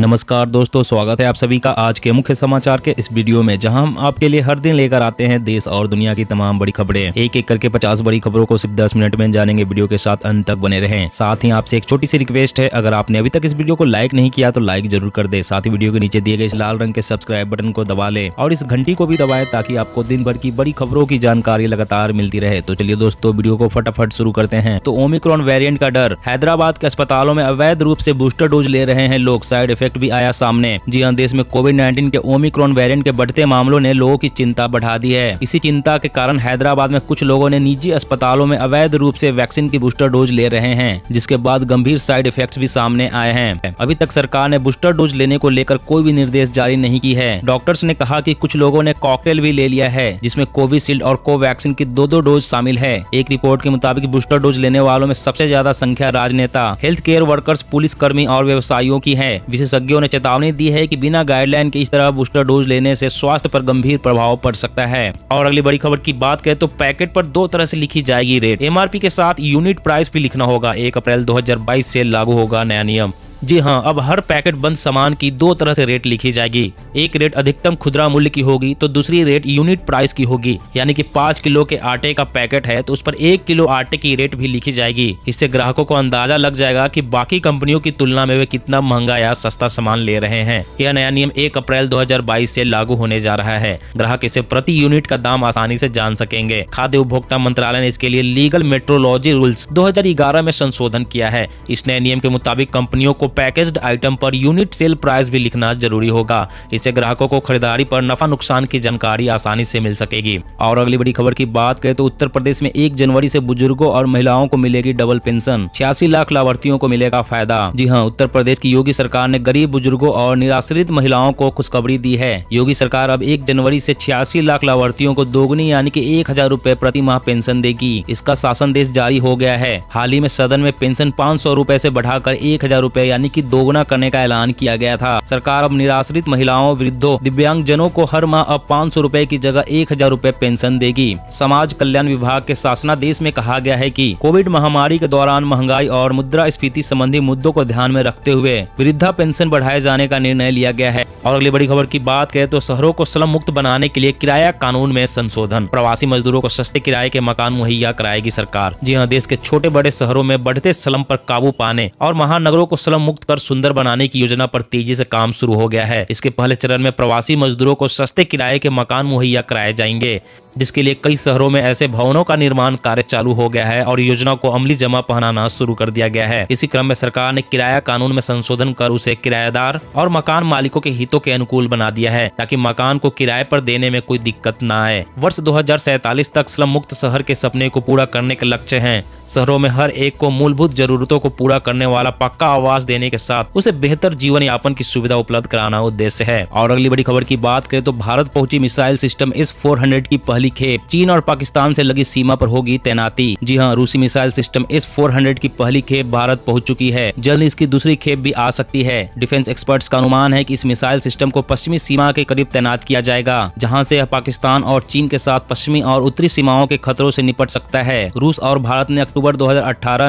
नमस्कार दोस्तों स्वागत है आप सभी का आज के मुख्य समाचार के इस वीडियो में जहां हम आपके लिए हर दिन लेकर आते हैं देश और दुनिया की तमाम बड़ी खबरें एक एक करके 50 बड़ी खबरों को सिर्फ 10 मिनट में जानेंगे वीडियो के साथ अंत तक बने रहें साथ ही आपसे एक छोटी सी रिक्वेस्ट है अगर आपने अभी तक इस वीडियो को लाइक नहीं किया तो लाइक जरूर कर दे साथ ही वीडियो के नीचे दिए गए लाल रंग के सब्सक्राइब बटन को दबा ले और इस घंटी को भी दबाए ताकि आपको दिन भर की बड़ी खबरों की जानकारी लगातार मिलती रहे तो चलिए दोस्तों वीडियो को फटाफट शुरू करते हैं तो ओमिक्रॉन वेरियंट का डर हैदराबाद के अस्पतालों में अवैध रूप से बूस्टर डोज ले रहे हैं लोग साइड इफेक्ट इफेक्ट भी आया सामने जी हाँ देश में कोविड नाइन्टीन के ओमिक्रॉन वेरियंट के बढ़ते मामलों ने लोगों की चिंता बढ़ा दी है इसी चिंता के कारण हैदराबाद में कुछ लोगों ने निजी अस्पतालों में अवैध रूप से वैक्सीन की बूस्टर डोज ले रहे हैं जिसके बाद गंभीर साइड इफेक्ट भी सामने आए हैं अभी तक सरकार ने बूस्टर डोज लेने को लेकर कोई भी निर्देश जारी नहीं की है डॉक्टर्स ने कहा की कुछ लोगों ने कॉकटेल भी ले लिया है जिसमे कोविशील्ड और कोवैक्सीन की दो दो डोज शामिल है एक रिपोर्ट के मुताबिक बूस्टर डोज लेने वालों में सबसे ज्यादा संख्या राजनेता हेल्थ केयर वर्कर्स पुलिस कर्मी और व्यवसायियों की है विशेष विशेषज्ञों ने चेतावनी दी है कि बिना गाइडलाइन के इस तरह बूस्टर डोज लेने से स्वास्थ्य पर गंभीर प्रभाव पड़ सकता है और अगली बड़ी खबर की बात करें तो पैकेट पर दो तरह से लिखी जाएगी रेट एमआरपी के साथ यूनिट प्राइस भी लिखना होगा एक अप्रैल दो से लागू होगा नया नियम जी हाँ अब हर पैकेट बंद सामान की दो तरह से रेट लिखी जाएगी एक रेट अधिकतम खुदरा मूल्य की होगी तो दूसरी रेट यूनिट प्राइस की होगी यानी कि पाँच किलो के आटे का पैकेट है तो उस पर एक किलो आटे की रेट भी लिखी जाएगी इससे ग्राहकों को अंदाजा लग जाएगा कि बाकी कंपनियों की तुलना में वे कितना महंगा या सस्ता सामान ले रहे हैं यह नया नियम एक अप्रैल दो हजार लागू होने जा रहा है ग्राहक इसे प्रति यूनिट का दाम आसानी ऐसी जान सकेंगे खाद्य उपभोक्ता मंत्रालय ने इसके लिए लीगल मेट्रोलॉजी रूल्स दो में संशोधन किया है इस नए नियम के मुताबिक कंपनियों को पैकेज पैकेज्ड आइटम पर यूनिट सेल प्राइस भी लिखना जरूरी होगा इससे ग्राहकों को खरीदारी पर नफा नुकसान की जानकारी आसानी से मिल सकेगी और अगली बड़ी खबर की बात करें तो उत्तर प्रदेश में एक जनवरी से बुजुर्गो और महिलाओं को मिलेगी डबल पेंशन छियासी लाख लाभार्थियों को मिलेगा फायदा जी हाँ उत्तर प्रदेश की योगी सरकार ने गरीब बुजुर्गो और निराश्रित महिलाओं को खुशखबरी दी है योगी सरकार अब एक जनवरी ऐसी छियासी लाख लाभार्थियों को दोगुनी यानी की एक हजार रूपए प्रति माह पेंशन देगी इसका शासन देश जारी हो गया है हाल ही में सदन में पेंशन पाँच सौ रूपए ऐसी बढ़ाकर एक हजार रूपए यानी कि दोगुना करने का ऐलान किया गया था सरकार अब निराश्रित महिलाओं वृद्धों दिव्यांग जनों को हर माह अब पाँच सौ की जगह एक हजार पेंशन देगी समाज कल्याण विभाग के शासनादेश में कहा गया है की कोविड महामारी के दौरान महंगाई और मुद्रा स्फीति संबंधी मुद्दों को ध्यान में रखते हुए वृद्धा पेंशन बढ़ाए जाने का निर्णय लिया गया है और अगली बड़ी खबर की बात करें तो शहरों को स्लम मुक्त बनाने के लिए किराया कानून में संशोधन प्रवासी मजदूरों को सस्ते किराए के मकान मुहैया कराएगी सरकार जी हाँ देश के छोटे बड़े शहरों में बढ़ते स्लम पर काबू पाने और महानगरों को स्लम मुक्त कर सुंदर बनाने की योजना पर तेजी से काम शुरू हो गया है इसके पहले चरण में प्रवासी मजदूरों को सस्ते किराए के मकान मुहैया कराए जाएंगे जिसके लिए कई शहरों में ऐसे भवनों का निर्माण कार्य चालू हो गया है और योजना को अमली जमा पहनाना शुरू कर दिया गया है इसी क्रम में सरकार ने किराया कानून में संशोधन कर उसे किरायादार और मकान मालिकों के हितों के अनुकूल बना दिया है ताकि मकान को किराए पर देने में कोई दिक्कत न आए वर्ष दो तक स्लम मुक्त शहर के सपने को पूरा करने के लक्ष्य है शहरों में हर एक को मूलभूत जरूरतों को पूरा करने वाला पक्का आवास देने के साथ उसे बेहतर जीवन यापन की सुविधा उपलब्ध कराना उद्देश्य है और अगली बड़ी खबर की बात करें तो भारत पहुंची मिसाइल सिस्टम इस 400 की पहली मिसाइली खेप चीन और पाकिस्तान से लगी सीमा पर होगी तैनाती जी हाँ रूसी मिसाइल सिस्टम एस 400 की पहली खेप भारत पहुंच चुकी है जल्द इसकी दूसरी खेप भी आ सकती है डिफेंस एक्सपर्ट्स का अनुमान है की इस मिसाइल सिस्टम को पश्चिमी सीमा के करीब तैनात किया जाएगा जहाँ ऐसी यह पाकिस्तान और चीन के साथ पश्चिमी और उत्तरी सीमाओं के खतरों ऐसी निपट सकता है रूस और भारत ने अक्टूबर दो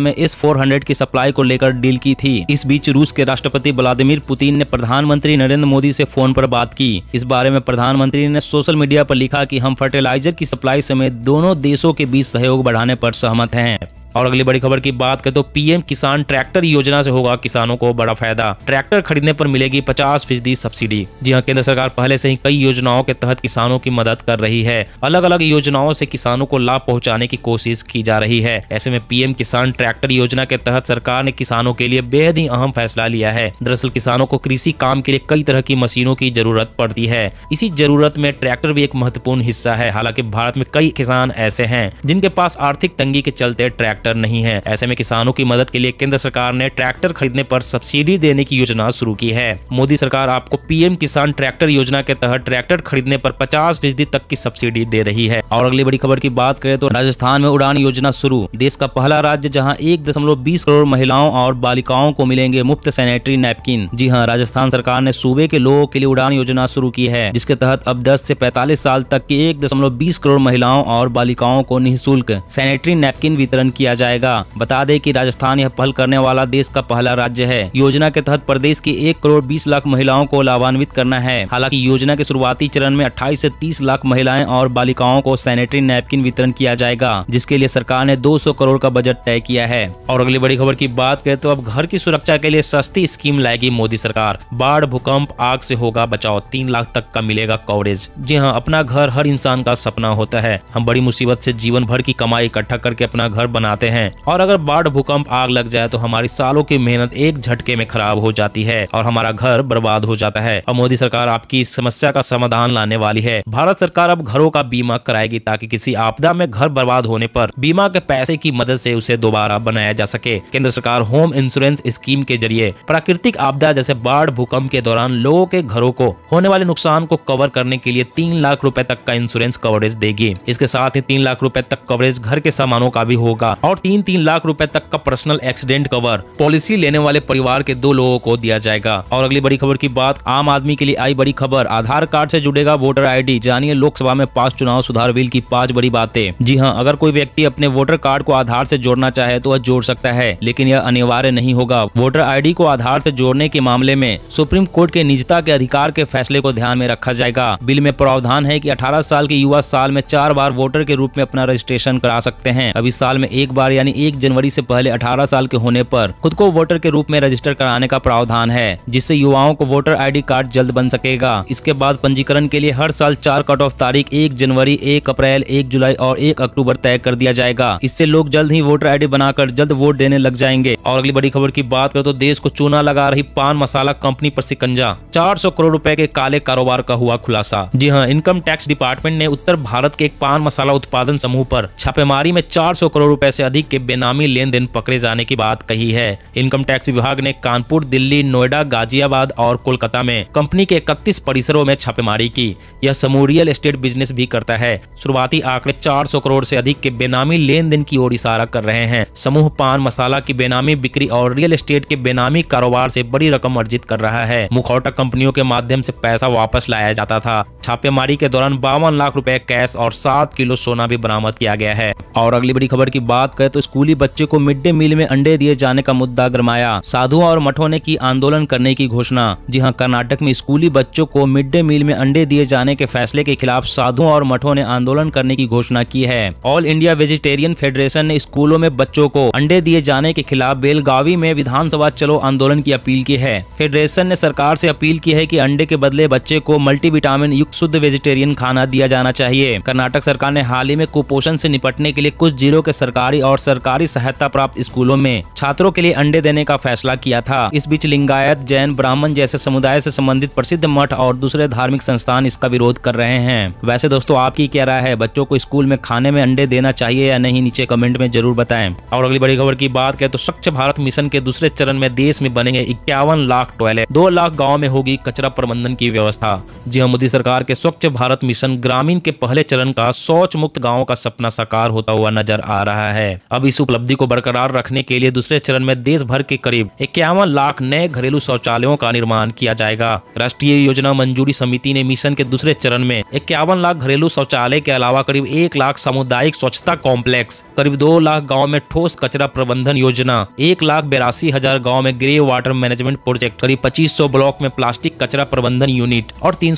में इस फोर की सप्लाई को लेकर डील की थी इस बीच रूस के राष्ट्रपति व्लादिमिर पुतिन ने प्रधानमंत्री नरेंद्र मोदी से फोन पर बात की इस बारे में प्रधानमंत्री ने सोशल मीडिया पर लिखा कि हम फर्टिलाइज फाइजर की सप्लाई समेत दोनों देशों के बीच सहयोग बढ़ाने पर सहमत हैं और अगली बड़ी खबर की बात करें तो पीएम किसान ट्रैक्टर योजना से होगा किसानों को बड़ा फायदा ट्रैक्टर खरीदने पर मिलेगी पचास फीसदी सब्सिडी जी हाँ केंद्र सरकार पहले से ही कई योजनाओं के तहत किसानों की मदद कर रही है अलग अलग योजनाओं से किसानों को लाभ पहुंचाने की कोशिश की जा रही है ऐसे में पीएम किसान ट्रैक्टर योजना के तहत सरकार ने किसानों के लिए बेहद ही अहम फैसला लिया है दरअसल किसानों को कृषि काम के लिए कई तरह की मशीनों की जरूरत पड़ती है इसी जरूरत में ट्रैक्टर भी एक महत्वपूर्ण हिस्सा है हालांकि भारत में कई किसान ऐसे है जिनके पास आर्थिक तंगी के चलते ट्रैक्टर ट्रैक्टर नहीं है ऐसे में किसानों की मदद के लिए केंद्र सरकार ने ट्रैक्टर खरीदने पर सब्सिडी देने की योजना शुरू की है मोदी सरकार आपको पीएम किसान ट्रैक्टर योजना के तहत ट्रैक्टर खरीदने पर पचास फीसदी तक की सब्सिडी दे रही है और अगली बड़ी खबर की बात करें तो राजस्थान में उड़ान योजना शुरू देश का पहला राज्य जहाँ एक दशमलव बीस करोड़ महिलाओं और बालिकाओं को मिलेंगे मुफ्त सैनिटरी नैपकिन जी हाँ राजस्थान सरकार ने सूबे के लोगों के लिए उड़ान योजना शुरू की है जिसके तहत अब दस ऐसी पैतालीस साल तक की एक दशमलव बीस करोड़ महिलाओं और बालिकाओं को निःशुल्क सैनिटरी नैपकिन वितरण किया किया जाएगा बता दें कि राजस्थान यह पहल करने वाला देश का पहला राज्य है योजना के तहत प्रदेश की एक करोड़ बीस लाख महिलाओं को लाभान्वित करना है हालांकि योजना के शुरुआती चरण में अट्ठाईस ऐसी तीस लाख महिलाएं और बालिकाओं को सैनिटरी नैपकिन वितरण किया जाएगा जिसके लिए सरकार ने दो करोड़ का बजट तय किया है और अगली बड़ी खबर की बात करें तो अब घर की सुरक्षा के लिए सस्ती स्कीम लाएगी मोदी सरकार बाढ़ भूकंप आग से होगा बचाव तीन लाख तक का मिलेगा कवरेज जी हाँ अपना घर हर इंसान का सपना होता है हम बड़ी मुसीबत से जीवन भर की कमाई इकट्ठा करके अपना घर बनाते जाते हैं और अगर बाढ़ भूकंप आग लग जाए तो हमारी सालों की मेहनत एक झटके में खराब हो जाती है और हमारा घर बर्बाद हो जाता है और मोदी सरकार आपकी इस समस्या का समाधान लाने वाली है भारत सरकार अब घरों का बीमा कराएगी ताकि किसी आपदा में घर बर्बाद होने पर बीमा के पैसे की मदद से उसे दोबारा बनाया जा सके केंद्र सरकार होम इंश्योरेंस स्कीम के जरिए प्राकृतिक आपदा जैसे बाढ़ भूकंप के दौरान लोगों के घरों को होने वाले नुकसान को कवर करने के लिए तीन लाख रूपए तक का इंश्योरेंस कवरेज देगी इसके साथ ही तीन लाख रूपए तक कवरेज घर के सामानों का भी होगा और तीन तीन लाख रुपए तक का पर्सनल एक्सीडेंट कवर पॉलिसी लेने वाले परिवार के दो लोगों को दिया जाएगा और अगली बड़ी खबर की बात आम आदमी के लिए आई बड़ी खबर आधार कार्ड से जुड़ेगा वोटर आईडी जानिए लोकसभा में पास चुनाव सुधार बिल की पांच बड़ी बातें जी हाँ अगर कोई व्यक्ति अपने वोटर कार्ड को आधार से जोड़ना चाहे तो वह जोड़ सकता है लेकिन यह अनिवार्य नहीं होगा वोटर आईडी को आधार से जोड़ने के मामले में सुप्रीम कोर्ट के निजता के अधिकार के फैसले को ध्यान में रखा जाएगा बिल में प्रावधान है की अठारह साल के युवा साल में चार बार वोटर के रूप में अपना रजिस्ट्रेशन करा सकते हैं अभी साल में एक बार यानी एक जनवरी से पहले 18 साल के होने पर खुद को वोटर के रूप में रजिस्टर कराने का प्रावधान है जिससे युवाओं को वोटर आईडी कार्ड जल्द बन सकेगा इसके बाद पंजीकरण के लिए हर साल चार कट ऑफ तारीख एक जनवरी एक अप्रैल एक जुलाई और एक अक्टूबर तय कर दिया जाएगा इससे लोग जल्द ही वोटर आई बनाकर जल्द वोट देने लग जाएंगे और अगली बड़ी खबर की बात करें तो देश को चूना लगा रही पान मसाला कंपनी आरोप सिकंजा चार करोड़ रूपए के काले कारोबार का हुआ खुलासा जी हाँ इनकम टैक्स डिपार्टमेंट ने उत्तर भारत के एक पान मसाला उत्पादन समूह पर छापेमारी में 400 करोड़ रुपए से अधिक के बेनामी लेन देन पकड़े जाने की बात कही है इनकम टैक्स विभाग ने कानपुर दिल्ली नोएडा गाजियाबाद और कोलकाता में कंपनी के इकतीस परिसरों में छापेमारी की यह समूह रियल एस्टेट बिजनेस भी करता है शुरुआती आंकड़े चार करोड़ से अधिक के बेनामी लेन देन की ओर इशारा कर रहे हैं समूह पान मसाला की बेनामी बिक्री और रियल एस्टेट के बेनामी कारोबार से बड़ी रकम अर्जित कर रहा है मुखौटा कंपनियों के माध्यम से पैसा वापस लाया जाता था छापेमारी के दौरान बावन लाख रुपए कैश और सात किलो सोना भी बरामद किया गया है और अगली बड़ी खबर की बात करें तो स्कूली बच्चे को मिड डे मील में अंडे दिए जाने का मुद्दा गरमाया साधुओं और मठों ने की आंदोलन करने की घोषणा जी हाँ कर्नाटक में स्कूली बच्चों को मिड डे मील में अंडे दिए जाने के फैसले के खिलाफ साधुओं और मठों ने आंदोलन करने की घोषणा की है ऑल इंडिया वेजिटेरियन फेडरेशन ने स्कूलों में बच्चों को अंडे दिए जाने के खिलाफ बेलगावी में विधानसभा चलो आंदोलन की अपील की है फेडरेशन ने सरकार से अपील की है कि अंडे के बदले बच्चे को मल्टीविटामिन युक्त शुद्ध वेजिटेरियन खाना दिया जाना चाहिए कर्नाटक सरकार ने हाल ही में कुपोषण से निपटने के लिए कुछ जिलों के सरकारी और सरकारी सहायता प्राप्त स्कूलों में छात्रों के लिए अंडे देने का फैसला किया था इस बीच लिंगायत जैन ब्राह्मण जैसे समुदाय से संबंधित प्रसिद्ध मठ और दूसरे धार्मिक संस्थान इसका विरोध कर रहे हैं वैसे दोस्तों आपकी क्या राय है बच्चों को स्कूल में खाने में अंडे देना चाहिए या नहीं नीचे कमेंट में जरूर बताएं और अगली बड़ी खबर की बात करें तो स्वच्छ भारत मिशन के दूसरे चरण में देश में बनेंगे इक्यावन लाख टॉयलेट दो लाख गाँव में होगी कचरा प्रबंधन की व्यवस्था जी हाँ मोदी सरकार के स्वच्छ भारत मिशन ग्रामीण के पहले चरण का शौच मुक्त गाँव का सपना साकार होता हुआ नजर आ रहा है है अब इस उपलब्धि को बरकरार रखने के लिए दूसरे चरण में देश भर के करीब इक्यावन लाख नए घरेलू शौचालयों का निर्माण किया जाएगा राष्ट्रीय योजना मंजूरी समिति ने मिशन के दूसरे चरण में इक्यावन लाख घरेलू शौचालय के अलावा करीब एक लाख सामुदायिक स्वच्छता कॉम्प्लेक्स करीब दो लाख गाँव में ठोस कचरा प्रबंधन योजना एक लाख बेरासी हजार गाँव में ग्रे वाटर मैनेजमेंट प्रोजेक्ट करीब पच्चीस सौ ब्लॉक में प्लास्टिक कचरा प्रबंधन यूनिट और तीन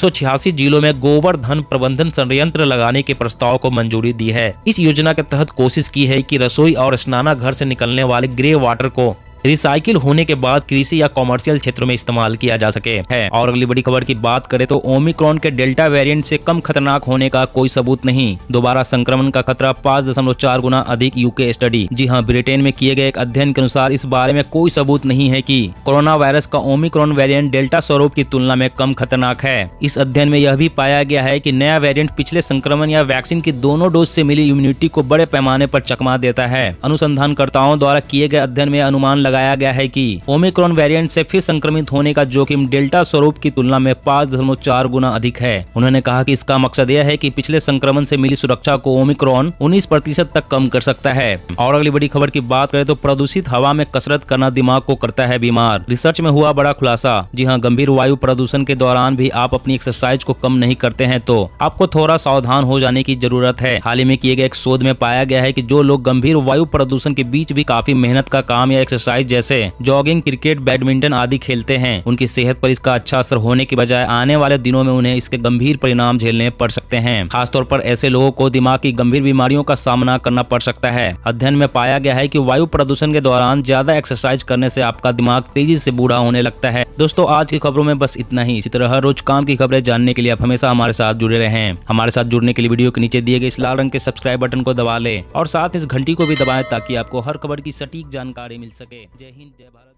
जिलों में गोबर धन प्रबंधन संयंत्र लगाने के प्रस्ताव को मंजूरी दी है इस योजना के तहत कोशिश की है की रसोई और स्नानाघर से निकलने वाले ग्रे वाटर को रिसाइकिल होने के बाद कृषि या कॉमर्शियल क्षेत्र में इस्तेमाल किया जा सके है और अगली बड़ी खबर की बात करें तो ओमिक्रॉन के डेल्टा वेरिएंट से कम खतरनाक होने का कोई सबूत नहीं दोबारा संक्रमण का खतरा पाँच दशमलव चार गुना अधिक यूके स्टडी जी हाँ ब्रिटेन में किए गए एक अध्ययन के अनुसार इस बारे में कोई सबूत नहीं है की कोरोना वायरस का ओमिक्रॉन वेरियंट डेल्टा स्वरूप की तुलना में कम खतरनाक है इस अध्ययन में यह भी पाया गया है की नया वेरियंट पिछले संक्रमण या वैक्सीन की दोनों डोज ऐसी मिली इम्यूनिटी को बड़े पैमाने आरोप चकमा देता है अनुसंधानकर्ताओं द्वारा किए गए अध्ययन में अनुमान लगा लगाया गया है कि ओमिक्रॉन वेरिएंट से फिर संक्रमित होने का जोखिम डेल्टा स्वरूप की तुलना में पाँच दशमलव चार गुना अधिक है उन्होंने कहा कि इसका मकसद यह है कि पिछले संक्रमण से मिली सुरक्षा को ओमिक्रॉन उन्नीस प्रतिशत तक कम कर सकता है और अगली बड़ी खबर की बात करें तो प्रदूषित हवा में कसरत करना दिमाग को करता है बीमार रिसर्च में हुआ बड़ा खुलासा जी हाँ गंभीर वायु प्रदूषण के दौरान भी आप अपनी एक्सरसाइज को कम नहीं करते हैं तो आपको थोड़ा सावधान हो जाने की जरूरत है हाल ही में किए गए एक शोध में पाया गया है की जो लोग गंभीर वायु प्रदूषण के बीच भी काफी मेहनत का काम या एक्सरसाइज एक्सरसाइज जैसे जॉगिंग क्रिकेट बैडमिंटन आदि खेलते हैं उनकी सेहत पर इसका अच्छा असर होने की बजाय आने वाले दिनों में उन्हें इसके गंभीर परिणाम झेलने पड़ सकते हैं खासतौर पर ऐसे लोगों को दिमाग की गंभीर बीमारियों का सामना करना पड़ सकता है अध्ययन में पाया गया है की वायु प्रदूषण के दौरान ज्यादा एक्सरसाइज करने ऐसी आपका दिमाग तेजी ऐसी बूढ़ा होने लगता है दोस्तों आज की खबरों में बस इतना ही इसी तरह हर रोज काम की खबरें जानने के लिए आप हमेशा हमारे साथ जुड़े रहे हमारे साथ जुड़ने के लिए वीडियो के नीचे दिए गए इस लाल रंग के सब्सक्राइब बटन को दबा लें और साथ इस घंटी को भी दबाएं ताकि आपको हर खबर की सटीक जानकारी मिल सके जय हिंद जय भारत